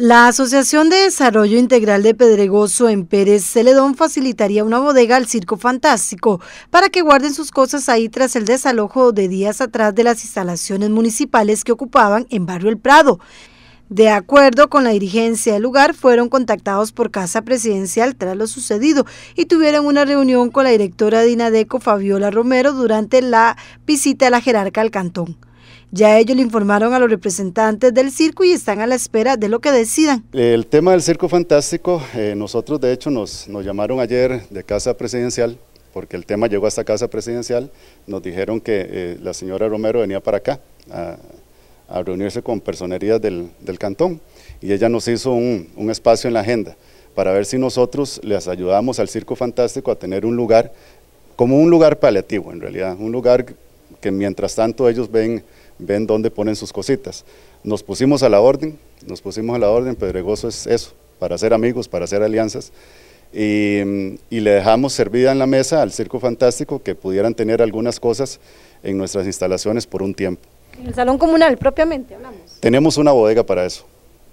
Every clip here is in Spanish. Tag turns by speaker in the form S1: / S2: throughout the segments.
S1: La Asociación de Desarrollo Integral de Pedregoso en Pérez Celedón facilitaría una bodega al Circo Fantástico para que guarden sus cosas ahí tras el desalojo de días atrás de las instalaciones municipales que ocupaban en Barrio El Prado. De acuerdo con la dirigencia del lugar, fueron contactados por Casa Presidencial tras lo sucedido y tuvieron una reunión con la directora de INADECO, Fabiola Romero, durante la visita a la jerarca al cantón. Ya ellos le informaron a los representantes del circo y están a la espera de lo que decidan.
S2: El tema del circo fantástico, eh, nosotros de hecho nos, llamaron ayer de Casa Presidencial porque el tema llegó hasta Casa Presidencial, nos dijeron que eh, la señora Romero venía para acá a, reunirse con personerías del, cantón y ella nos hizo un, un, espacio en la agenda para ver si nosotros les ayudamos al Circo Fantástico a tener un lugar, como un lugar paliativo en realidad, un lugar que mientras tanto ellos ven ven dónde ponen sus cositas. Nos pusimos a la orden, nos pusimos a la orden, Pedregoso es eso, para hacer amigos, para hacer alianzas, y, mm, y, le dejamos servida en la mesa al Circo Fantástico que pudieran tener algunas cosas en nuestras instalaciones por un tiempo.
S1: ¿En el salón comunal propiamente hablamos?
S2: Tenemos una bodega para eso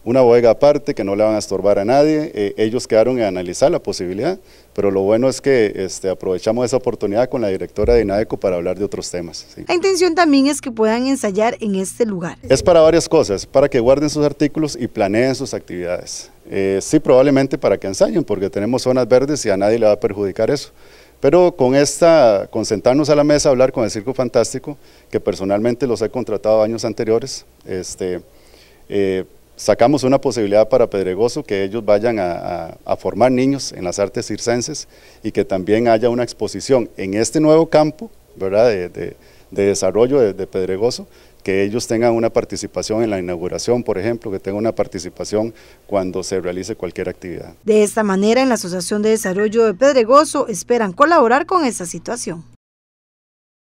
S2: una bodega aparte que no le van a estorbar a nadie. Eh, ellos quedaron en analizar la posibilidad, pero lo bueno es que este, aprovechamos esa oportunidad con la directora de INADECO para hablar de otros temas.
S1: La intención también es que puedan ensayar en este lugar.
S2: Es para varias cosas, para que guarden sus artículos y planeen sus actividades. Eh, sí, probablemente para que ensayen, porque tenemos zonas verdes y a nadie le va a perjudicar eso. Pero con esta, con sentarnos a la mesa a hablar con el Circo Fantástico, que personalmente los he contratado años anteriores, este, eh, sacamos una posibilidad para Pedregoso que ellos vayan a, formar niños en las artes circenses y que también haya una exposición en este nuevo campo De, desarrollo de, de, Pedregoso, que ellos tengan una participación en la inauguración, por ejemplo, que tengan una participación cuando se realice cualquier actividad.
S1: De esta manera, en la Asociación de Desarrollo de Pedregoso esperan colaborar con esta situación.